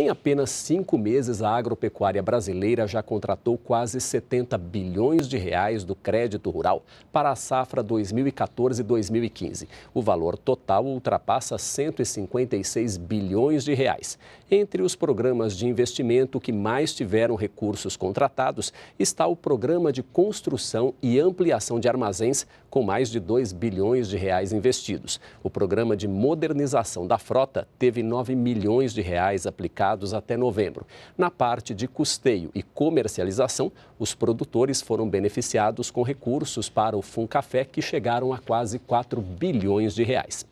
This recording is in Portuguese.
Em apenas cinco meses, a agropecuária brasileira já contratou quase 70 bilhões de reais do crédito rural para a safra 2014-2015. O valor total ultrapassa 156 bilhões de reais. Entre os programas de investimento que mais tiveram recursos contratados está o programa de construção e ampliação de armazéns, com mais de 2 bilhões de reais investidos. O programa de modernização da frota teve 9 milhões de reais aplicados até novembro. Na parte de custeio e comercialização, os produtores foram beneficiados com recursos para o Funcafé, que chegaram a quase 4 bilhões de reais.